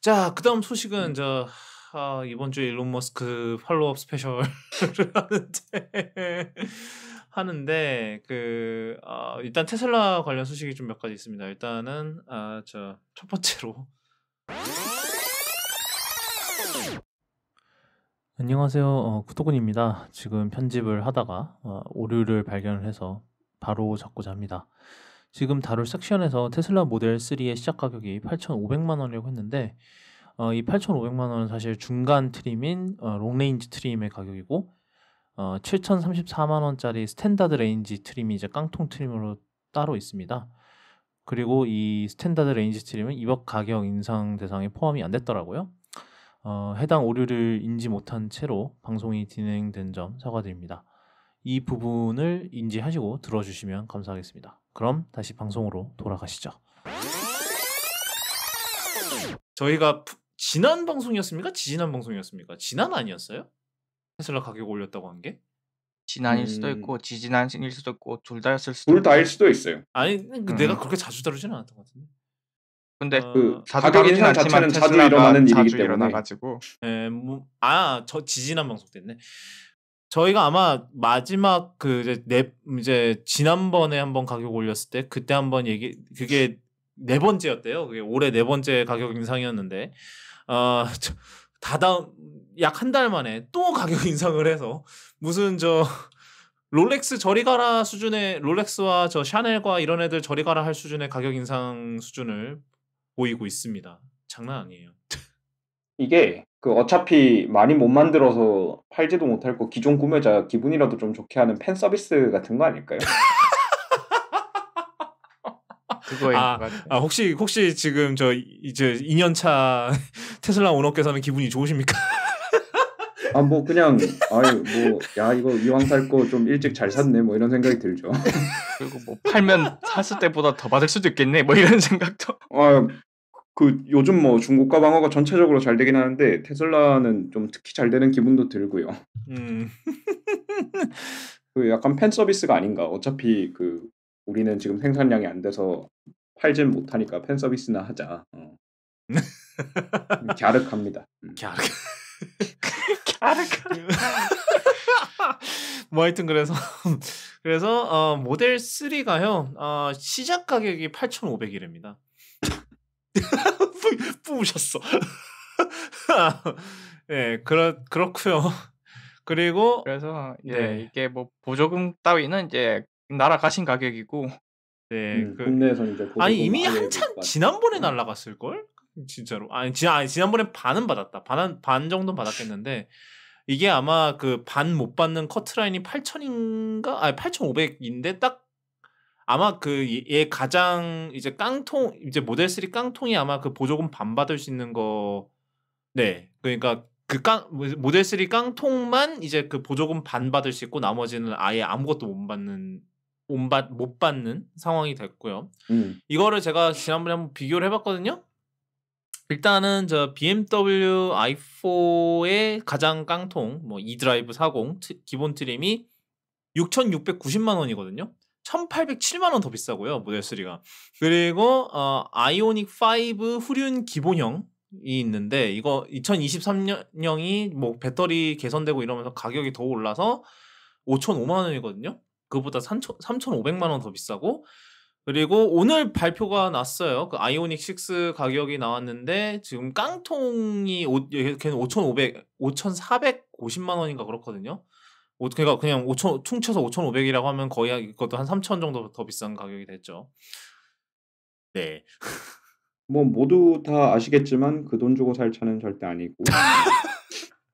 자, 그다음 소식은 저 아, 이번 주에 일론 머스크 팔로업 스페셜을 하는데 하는데 그 어, 일단 테슬라 관련 소식이 좀 몇 가지 있습니다. 일단은 아, 저 첫 번째로 안녕하세요. 어, 구토군입니다. 지금 편집을 하다가 어, 오류를 발견을 해서 바로 잡고자 합니다. 지금 다룰 섹션에서 테슬라 모델 3의 시작 가격이 8,500만 원이라고 했는데 어, 이 8,500만 원은 사실 중간 트림인 어, 롱레인지 트림의 가격이고 어, 7,034만 원짜리 스탠다드 레인지 트림이 이제 깡통 트림으로 따로 있습니다. 그리고 이 스탠다드 레인지 트림은 2억 가격 인상 대상에 포함이 안 됐더라고요. 어, 해당 오류를 인지 못한 채로 방송이 진행된 점 사과드립니다. 이 부분을 인지하시고 들어주시면 감사하겠습니다. 그럼 다시 방송으로 돌아가시죠. 저희가 지난 방송이었습니까? 지지난 방송이었습니까? 지난 아니었어요? 테슬라 가격 올렸다고 한 게? 지난일 수도 음. 있고 음... 지지난일 수도 있고 둘 다였을 수도 둘 다일 수도 있어요. 아니 음. 내가 그렇게 자주 다루지는 않았던 것 같은데. 근데 어, 그 가격 인상 자체는 자주 일어나는 일이기 때문에. 일어 예, 뭐, 아저 지지난 방송 때문 저희가 아마 마지막 그 이제, 네, 이제 지난번에 한번 가격 올렸을 때 그때 한번 얘기 그게 네 번째였대요. 그게 올해 네 번째 가격 인상이었는데 어, 다다음 약 한 달 만에 또 가격 인상을 해서 무슨 저 롤렉스 저리 가라 수준의 롤렉스와 저 샤넬과 이런 애들 저리 가라 할 수준의 가격 인상 수준을 보이고 있습니다. 장난 아니에요. 이게 그 어차피 많이 못 만들어서 팔지도 못할 거 기존 구매자 기분이라도 좀 좋게 하는 팬 서비스 같은 거 아닐까요? 그거인 아, 아, 혹시 혹시 지금 저 이제 2년 차 테슬라 오너께서는 기분이 좋으십니까? 아 뭐 그냥 아유 뭐 야 이거 이왕 살 거 좀 일찍 잘 샀네 뭐 이런 생각이 들죠. 그리고 뭐 팔면 샀을 때보다 더 받을 수도 있겠네 뭐 이런 생각도. 아그 요즘 뭐 중고가 방어가 전체적으로 잘 되긴 하는데 테슬라는 좀 특히 잘 되는 기분도 들고요. 음. 그 약간 팬 서비스가 아닌가. 어차피 그 우리는 지금 생산량이 안 돼서 팔진 못하니까 팬 서비스나 하자. 어. 음, 갸륵합니다. 음. 갸륵. 갸륵. 뭐 하여튼 그래서 그래서 어, 모델 3가요 어, 시작 가격이 8,500이랍니다. 뿌, 으셨어 예, 그렇 그렇고요. 그리고 그래서 예, 네. 이게 뭐 보조금 따위는 이제 날아가신 가격이고 네, 음, 그, 국내에서 이제 아니 이미 한참 지난번에 음. 날라갔을 걸 진짜로 아니 지난 아니, 지난번에 반은 받았다 반반 반 정도 받았겠는데 이게 아마 그 반 못 받는 커트라인이 8천인가 아니 8,500인데 딱 아마 그얘 가장 이제 깡통 이제 모델 3 깡통이 아마 그 보조금 반 받을 수 있는 거 네. 그러니까 그 깡 모델 3 깡통만 이제 그 보조금 반 받을 수 있고 나머지는 아예 아무것도 못 받는 온받 못 받는 상황이 됐고요. 음. 이거를 제가 지난번에 한번 비교를 해봤거든요. 일단은 저 BMW i4의 가장 깡통 뭐 e드라이브 40 기본 트림이 6,690만 원이거든요. 1807만 원 더 비싸고요. 모델 3가. 그리고 어, 아이오닉 5 후륜 기본형 이 있는데 이거 2023년형이 뭐 배터리 개선되고 이러면서 가격이 더 올라서 5,500만 원이거든요. 그보다 3,500만 원 더 비싸고 그리고 오늘 발표가 났어요. 그 아이오닉 6 가격이 나왔는데 지금 깡통이 오, 걔는 5,500 5,450만 원인가 그렇거든요. 그러니까 그냥 5천 퉁쳐서 5,500이라고 하면 거의 그것도 한 3천 정도 더 비싼 가격이 됐죠. 네. 뭐 모두 다 아시겠지만 그 돈 주고 살 차는 절대 아니고.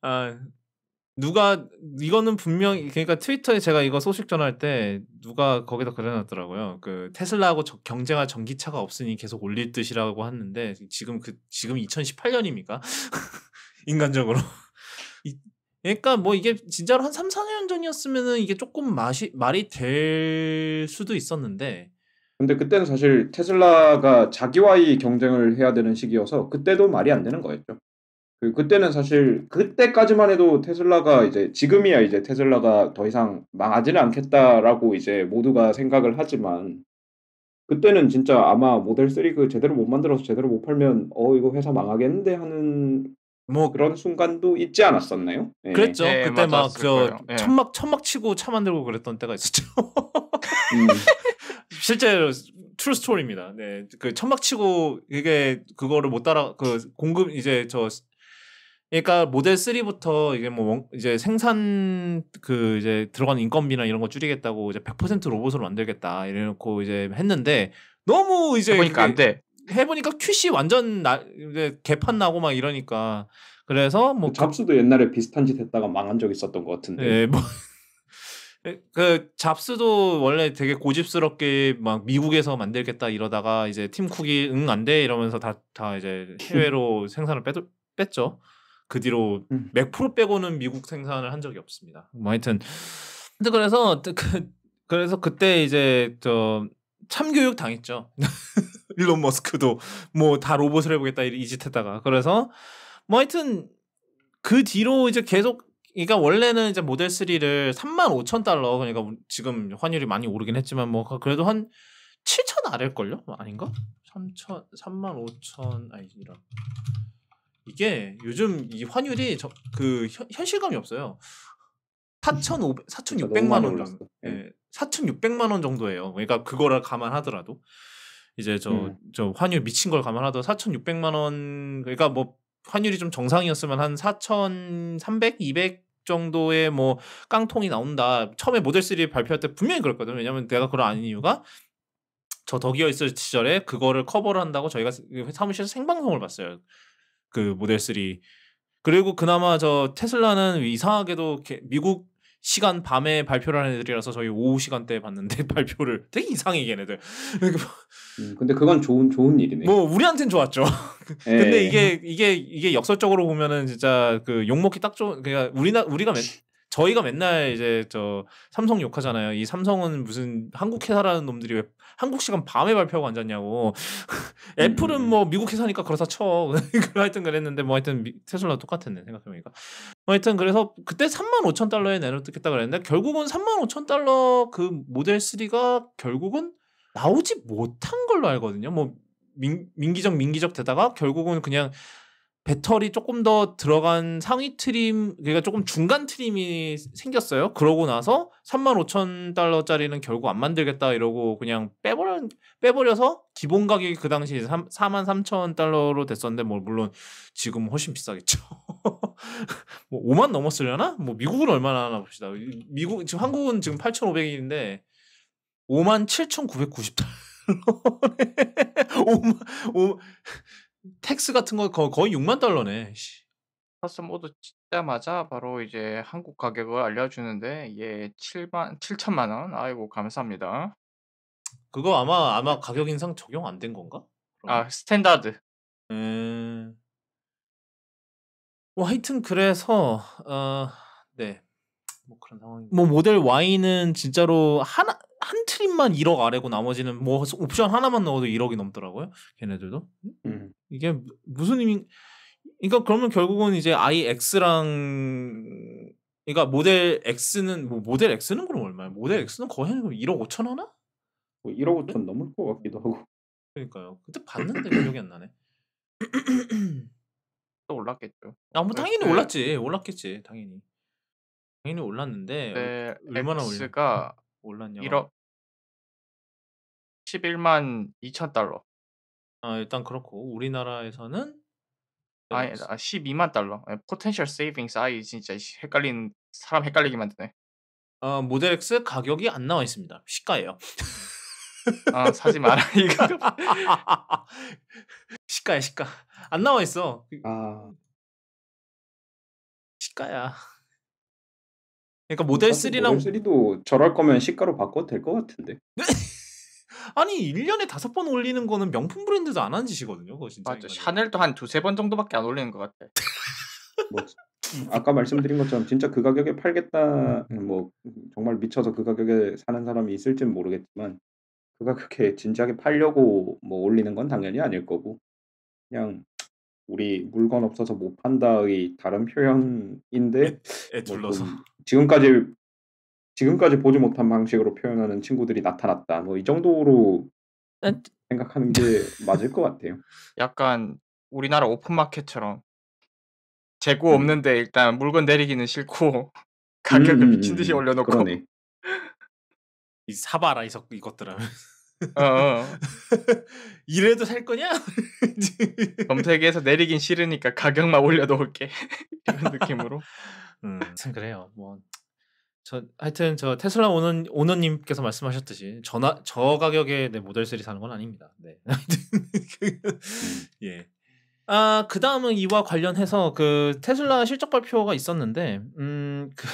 아 누가 이거는 분명히 그러니까 트위터에 제가 이거 소식 전할 때 누가 거기다 그려놨더라고요. 그 테슬라하고 저, 경쟁할 전기차가 없으니 계속 올릴 듯이라고 하는데 지금 그 지금 2018년입니까? 인간적으로 이, 그러니까 뭐 이게 진짜로 한 3, 4년 전이었으면은 이게 조금 맛이 말이 될 수도 있었는데 근데 그때는 사실 테슬라가 자기와의 경쟁을 해야 되는 시기여서 그때도 말이 안 되는 거였죠. 그 그때는 사실 그때까지만 해도 테슬라가 이제 지금이야 이제 테슬라가 더 이상 망하지는 않겠다라고 이제 모두가 생각을 하지만 그때는 진짜 아마 모델 3 그 제대로 못 만들어서 제대로 못 팔면 어 이거 회사 망하겠는데 하는 뭐 그런 순간도 있지 않았었나요? 예. 그랬죠. 네, 예, 그때 막 저 천막 천막 치고 차 만들고 그랬던 때가 있었죠. 음. 실제로 트루 스토리입니다. 네, 그 천막 치고 이게 그거를 못 따라 그 공급 이제 저 그러니까 모델 3부터 이게 뭐 이제 생산 그 이제 들어간 인건비나 이런 거 줄이겠다고 이제 100% 로봇으로 만들겠다 이래놓고 이제 했는데 너무 이제 보니까 안 돼. 해보니까 큐 c 완전 나, 개판 나고 막 이러니까 그래서 뭐 잡스도 그, 옛날에 비슷한 짓 했다가 망한 적 있었던 것 같은데. 예, 뭐. 예, 그 잡스도 원래 되게 고집스럽게 막 미국에서 만들겠다 이러다가 이제 팀 쿡이 응 안 돼 이러면서 다 다 이제 해외로 생산을 빼도, 뺐죠. 그 뒤로 음. 맥프로 빼고는 미국 생산을 한 적이 없습니다. 뭐 하여튼 근데 그래서 그 그래서 그때 이제 저 참교육 당했죠. 일론 머스크도 뭐 다 로봇을 해보겠다 이 짓했다가 그래서 뭐 하여튼 그 뒤로 이제 계속 그러니까 원래는 이제 모델 3를 3만 5천 달러 그러니까 지금 환율이 많이 오르긴 했지만 뭐 그, 그래도 한 7천 아래일 걸요? 뭐 아닌가? 3천 3만 5천 아니라 이게 요즘 이 환율이 저, 그 현, 현실감이 없어요. 4,500 4,600만 원 정도. 예. 4,600만 원 정도예요. 그러니까 그거를 감안하더라도 이제 저저 음. 저 환율 미친 걸감안하더 4,600만 원 그러니까 뭐 환율이 좀 정상이었으면 한 4,300, 200 정도의 뭐 깡통이 나온다. 처음에 모델 3 발표할 때 분명히 그랬거든요. 왜냐면 내가 그걸 아닌 이유가 저 덕이어 있을 시절에 그거를 커버를 한다고 저희가 그 사무실에서 생방송을 봤어요. 그 모델 3. 그리고 그나마 저 테슬라는 이상하게도 미국 시간 밤에 발표를 하는 애들이라서 저희 오후 시간대에 봤는데 발표를 되게 이상해 걔네들. 뭐 음, 근데 그건 좋은 좋은 일이네. 뭐 우리한텐 좋았죠. 근데 예. 이게 이게 이게 역설적으로 보면은 진짜 그 욕먹기 딱 좋은 그냥 그러니까 우리나 우리가 맨, 저희가 맨날 이제 저 삼성 욕하잖아요. 이 삼성은 무슨 한국 회사라는 놈들이 왜 한국 시간 밤에 발표하고 앉았냐고. 애플은 음, 음. 뭐 미국 회사니까 그렇다 쳐. 하여튼 그랬는데 뭐 하여튼 테슬라 똑같았네 생각해보니까. 뭐 하여튼 그래서 그때 3만 5천 달러에 내놓겠다 그랬는데 결국은 3만 5천 달러 그 모델 3가 결국은 나오지 못한 걸로 알거든요. 뭐 민, 민기적 민기적 되다가 결국은 그냥 배터리 조금 더 들어간 상위 트림 그러니까 조금 중간 트림이 생겼어요. 그러고 나서 3 5 0 0 0 달러짜리는 결국 안 만들겠다 이러고 그냥 빼버려 빼버려서 기본 가격이 그 당시 4 3, 0 0 0 달러로 됐었는데 뭐 물론 지금 훨씬 비싸겠죠. 뭐 5만 넘었으려나? 뭐 미국은 얼마나 하나 봅시다. 미국 지금 한국은 지금 8,500인데 5만 7,990 달러. 5만 5 텍스 같은 거 거의 6만 달러네. 커스텀 오더 찍자마자 바로 이제 한국 가격을 알려주는데 예 7만 7천만 원. 아이고 감사합니다. 그거 아마 아마 가격 인상 적용 안 된 건가? 그럼. 아 스탠다드. 음. 뭐 하여튼 그래서 어네 뭐 그런 상황. 뭐 모델 Y는 진짜로 하나 한 트림만 1억 아래고 나머지는 뭐 옵션 하나만 넣어도 1억이 넘더라고요. 걔네들도. 음. 이게 무슨 의미 그러니까 그러면 결국은 이제 iX랑 그러니까 모델 X는 뭐 모델 X는 그럼 얼마야? 모델 음. X는 거의 한 1억 5천 하나? 뭐 1억 5천 넘을 것 같기도 하고. 그러니까요. 그때 봤는데 기억이 안 나네. 또 올랐겠죠. 아, 무뭐 당연히 네. 올랐지. 올랐겠지. 당연히. 당연히 올랐는데 네, 얼마나 X가 올랐냐? 1억 11만 2천 달러. 아, 일단 그렇고 우리나라에서는 아아 12만 달러. 포텐셜 예, 세이빙스 아이 진짜 헷갈리는 사람 헷갈리기 만드네. 어, 모델 X 가격이 안 나와 있습니다. 시가예요. 아, 사지 마라 이거. 시가야 시가. 안 나와 있어. 그 아. 시가야. 그러니까 음, 모델 3랑 모델 3도 저럴 거면 시가로 바꿔도 될 것 같은데. 아니 1년에 다섯 번 올리는 거는 명품 브랜드도 안 하는 짓이거든요. 그거 진짜. 맞죠. 샤넬도 한 두세 번 정도밖에 안 올리는 것 같아. 뭐, 아까 말씀드린 것처럼 진짜 그 가격에 팔겠다 음, 음. 뭐 정말 미쳐서 그 가격에 사는 사람이 있을진 모르겠지만 그가 그렇게 진지하게 팔려고 뭐 올리는 건 당연히 아닐 거고 그냥 우리 물건 없어서 못 판다의 다른 표현인데 애, 뭐 지금까지 지금까지 보지 못한 방식으로 표현하는 친구들이 나타났다. 뭐 이 정도로 생각하는 게 맞을 것 같아요. 약간 우리나라 오픈마켓처럼 재고 음. 없는데 일단 물건 내리기는 싫고 가격을 음, 미친 듯이 음, 음. 올려놓고 그러네. 이 사봐라 이 석, 이것들은 어, 어. 이래도 살 거냐? 검색에서 내리긴 싫으니까 가격만 올려놓을게 이런 느낌으로 음, 참 그래요 뭐저 하여튼 저 테슬라 오너 오너님께서 말씀하셨듯이 전화 저 가격에 네, 모델 3 사는 건 아닙니다. 네. 그, 예. 아, 그다음은 이와 관련해서 그 테슬라 실적 발표가 있었는데 음, 그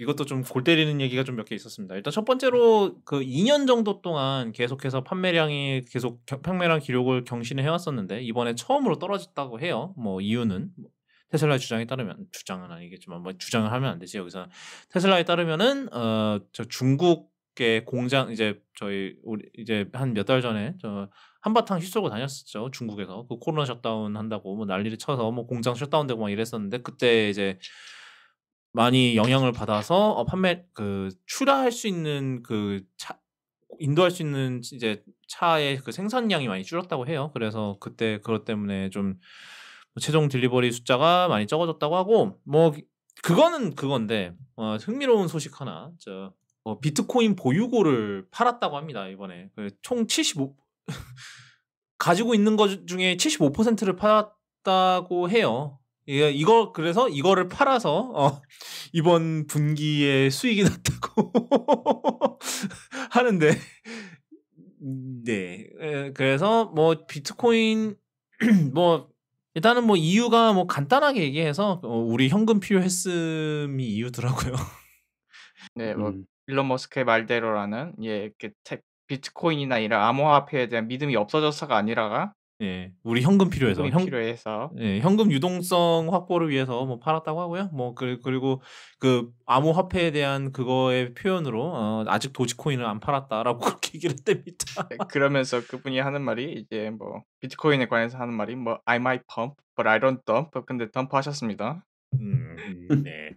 이것도 좀 골 때리는 얘기가 좀 몇 개 있었습니다. 일단 첫 번째로 그 2년 정도 동안 계속해서 판매량이 계속 겨, 판매량 기록을 경신해 왔었는데 이번에 처음으로 떨어졌다고 해요. 뭐 이유는 테슬라의 주장에 따르면 주장은 아니겠지만 뭐 주장을 하면 안 되지 여기서 테슬라에 따르면은 어 저 중국의 공장 이제 저희 우리 이제 한 몇 달 전에 저 한바탕 휩쓸고 다녔었죠 중국에서 그 코로나 셧다운 한다고 뭐 난리를 쳐서 뭐 공장 셧다운되고 막 이랬었는데 그때 이제 많이 영향을 받아서 어, 판매 그 출하할 수 있는 그 차, 인도할 수 있는 이제 차의 그 생산량이 많이 줄었다고 해요. 그래서 그때 그것 때문에 좀뭐 최종 딜리버리 숫자가 많이 적어졌다고 하고 뭐 그거는 그건데 어, 흥미로운 소식 하나 저 어, 비트코인 보유고를 팔았다고 합니다 이번에 그총75 가지고 있는 것 중에 75%를 팔았다고 해요. 예, 이거 그래서 이거를 팔아서 어, 이번 분기에 수익이 났다고 하는데 음, 네 그래서 뭐 비트코인 뭐 일단은 뭐 이유가 뭐 간단하게 얘기해서 어, 우리 현금 필요했음이 이유더라고요. 네, 뭐 음. 일론 머스크의 말대로라는 예, 이렇게 비트코인이나 이런 암호화폐에 대한 믿음이 없어져서가 아니라가 예, 우리 현금 필요해서 현, 필요해서 예, 현금 유동성 확보를 위해서 뭐 팔았다고 하고요. 뭐 그, 그리고 그 암호화폐에 대한 그거의 표현으로 어, 아직 도지코인을 안 팔았다라고 그렇게 얘기를 했답니다. 네, 그러면서 그분이 하는 말이 이제 뭐 비트코인에 관해서 하는 말이 뭐 I might pump but I don't dump. 근데 덤프하셨습니다. 음, 음, 네.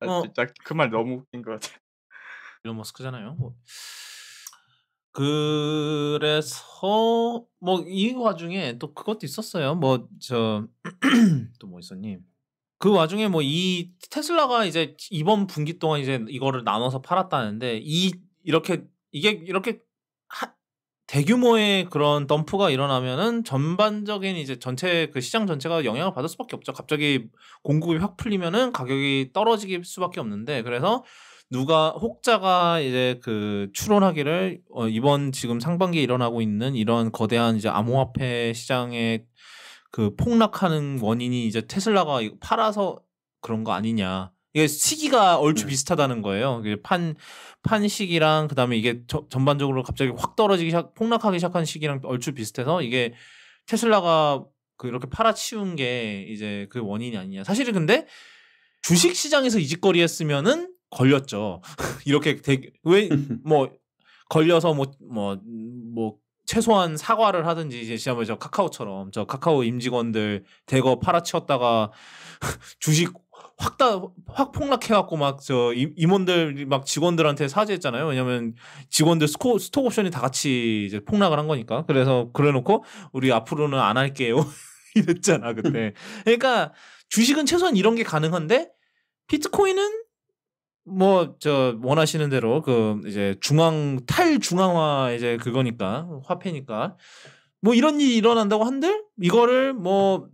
아, 어. 진짜 어, 그 그말 너무 웃긴 것 같아. 이런 머스크잖아요. 뭐. 그래서 뭐 이 와중에 또 그것도 있었어요. 뭐 저또뭐 뭐 있었니? 그 와중에 뭐 이 테슬라가 이제 이번 분기 동안 이제 이거를 나눠서 팔았다는데 이 이렇게 이게 이렇게 하, 대규모의 그런 덤프가 일어나면은 전반적인 이제 전체 그 시장 전체가 영향을 받을 수밖에 없죠. 갑자기 공급이 확 풀리면은 가격이 떨어질 수밖에 없는데 그래서 누가 혹자가 이제 그 추론하기를 어, 이번 지금 상반기에 일어나고 있는 이런 거대한 이제 암호화폐 시장의 그 폭락하는 원인이 이제 테슬라가 팔아서 그런 거 아니냐. 이게 시기가 얼추 네. 비슷하다는 거예요. 판, 판 시기랑 그다음에 이게 저, 전반적으로 갑자기 확 떨어지기 시작, 폭락하기 시작한 시기랑 얼추 비슷해서 이게 테슬라가 그 이렇게 팔아치운 게 이제 그 원인이 아니냐. 사실은 근데 주식 시장에서 이 짓거리 했으면은 걸렸죠. 이렇게 되게 왜뭐 걸려서 뭐 뭐, 뭐 최소한 사과를 하든지 이제 지난번에 저 카카오처럼 저 카카오 임직원들 대거 팔아치웠다가 주식 확다확 확 폭락해갖고 막 저 임원들 막 직원들한테 사죄했잖아요. 왜냐면 직원들 스코, 스톡 옵션이 다 같이 이제 폭락을 한 거니까. 그래서 그래놓고 우리 앞으로는 안 할게요 이랬잖아 그때. 그러니까 주식은 최소한 이런 게 가능한데 비트코인은 뭐저 원하시는 대로 그 이제 중앙 탈중앙화 이제 그거니까 화폐니까 뭐 이런 일이 일어난다고 한들 이거를 뭐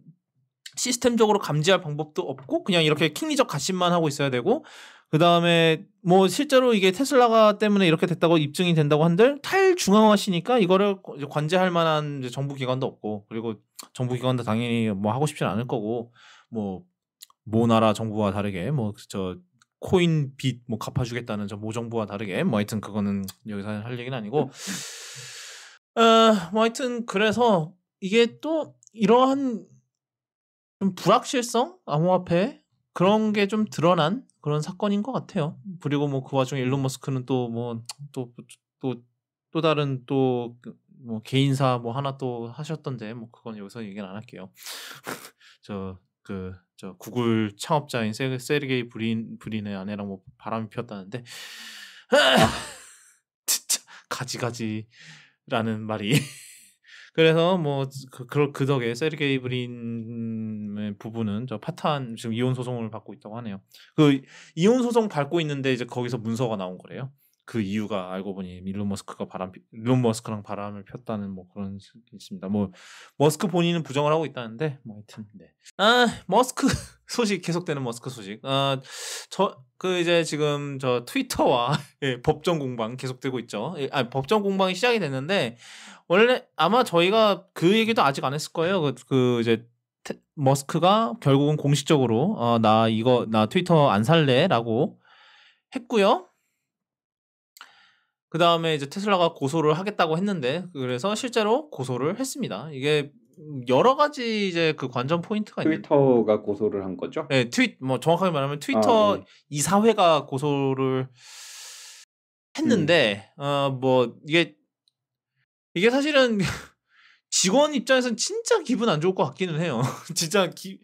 시스템적으로 감지할 방법도 없고 그냥 이렇게 킹리적 가심만 하고 있어야 되고 그 다음에 뭐 실제로 이게 테슬라가 때문에 이렇게 됐다고 입증이 된다고 한들 탈중앙화시니까 이거를 관제할 만한 정부 기관도 없고 그리고 정부 기관도 당연히 뭐 하고 싶진 않을 거고 뭐모 나라 정부와 다르게 뭐저 그 코인 빚뭐 갚아주겠다는 저 모정부와 다르게 뭐 하여튼 그거는 여기서 할 얘기는 아니고 어뭐 하여튼 그래서 이게 또 이러한 좀 불확실성 암호화폐 그런 게 좀 드러난 그런 사건인 것 같아요. 그리고 뭐 그 와중에 일론 머스크는 또 뭐 또 또또 뭐 다른 또 뭐 개인사 뭐 하나 또 하셨던데 뭐 그건 여기서 얘기는 안 할게요. 저그 저 구글 창업자인 세, 세르게이 브린 브린의 아내랑 뭐 바람이 피었다는데 아. 진짜 가지가지라는 말이 그래서 뭐 그, 그 덕에 세르게이 브린의 부부는 저 파탄 지금 이혼 소송을 받고 있다고 하네요. 그 이혼 소송 받고 있는데 이제 거기서 문서가 나온 거래요. 그 이유가 알고 보니 일론 머스크가 바람 일론 머스크랑 바람을 폈다는 뭐 그런 게 있습니다. 뭐 머스크 본인은 부정을 하고 있다는데 뭐 하여튼 네. 아 머스크 소식 계속되는 머스크 소식. 아 저 그 이제 지금 저 트위터와 예, 법정 공방 계속되고 있죠. 예, 아 법정 공방이 시작이 됐는데 원래 아마 저희가 그 얘기도 아직 안 했을 거예요. 그, 그 이제 테, 머스크가 결국은 공식적으로 어, 나 이거 나 트위터 안 살래라고 했고요. 그 다음에 이제 테슬라가 고소를 하겠다고 했는데 그래서 실제로 고소를 했습니다. 이게 여러 가지 이제 그 관전 포인트가 있는 트위터가 있는데. 고소를 한 거죠? 네, 트윗 뭐 정확하게 말하면 아, 트위터 아, 예. 네. 이사회가 고소를 했는데 음. 어뭐 이게 이게 사실은 직원 입장에선 진짜 기분 안 좋을 것 같기는 해요. 진짜 기,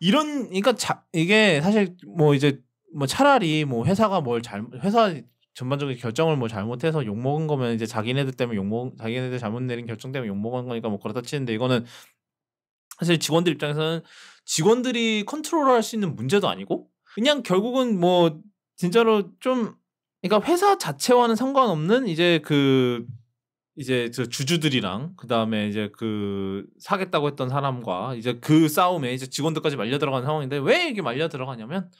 이런 그러니까 자, 이게 사실 뭐 이제 뭐 차라리 뭐 회사가 뭘 잘 회사 전반적인 결정을 뭐 잘못해서 욕 먹은 거면 이제 자기네들 때문에 욕 먹, 자기네들 잘못 내린 결정 때문에 욕 먹은 거니까 뭐 그렇다 치는데 이거는 사실 직원들 입장에서는 직원들이 컨트롤할 수 있는 문제도 아니고 그냥 결국은 뭐 진짜로 좀 그러니까 회사 자체와는 상관없는 이제 그 이제 저 주주들이랑 그다음에 이제 그 사겠다고 했던 사람과 이제 그 싸움에 이제 직원들까지 말려 들어간 상황인데 왜 이게 말려 들어가냐면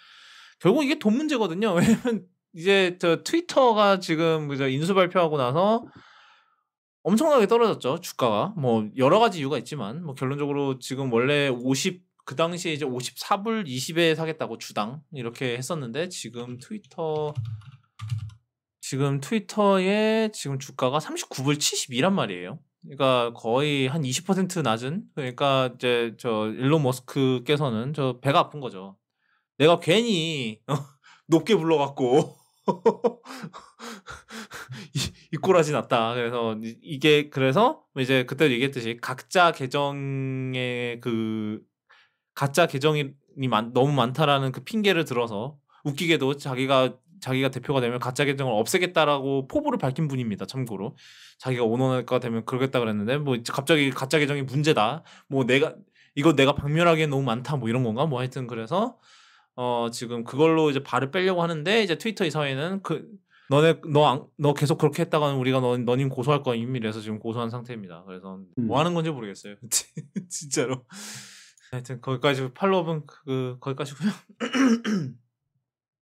결국 이게 돈 문제거든요. 왜냐면 이제 저 트위터가 지금 이제 인수 발표하고 나서 엄청나게 떨어졌죠 주가가 뭐 여러 가지 이유가 있지만 뭐 결론적으로 지금 원래 50 그 당시에 이제 54불 20에 사겠다고 주당 이렇게 했었는데 지금 트위터 지금 트위터의 지금 주가가 39불 72란 말이에요. 그러니까 거의 한 20% 낮은 그러니까 이제 저 일론 머스크께서는 저 배가 아픈 거죠. 내가 괜히 어, 높게 불러갖고 이꼬라지 났다. 그래서 이게 그래서 이제 그때 얘기했듯이 각자 계정의 그 가짜 계정이 많, 너무 많다라는 그 핑계를 들어서 웃기게도 자기가 자기가 대표가 되면 가짜 계정을 없애겠다라고 포부를 밝힌 분입니다. 참고로 자기가 오너가 되면 그러겠다 그랬는데 뭐 갑자기 가짜 계정이 문제다. 뭐 내가 이거 내가 박멸하기엔 너무 많다. 뭐 이런 건가? 뭐 하여튼 그래서 어 지금 그걸로 이제 발을 빼려고 하는데 이제 트위터 이사회는 그 너네 너너 너 계속 그렇게 했다가는 우리가 너 너님 고소할 거야 이미 그래서 지금 고소한 상태입니다. 그래서 음. 뭐 하는 건지 모르겠어요. 진짜로. 하여튼 거기까지 팔로업은 그 거기까지고요.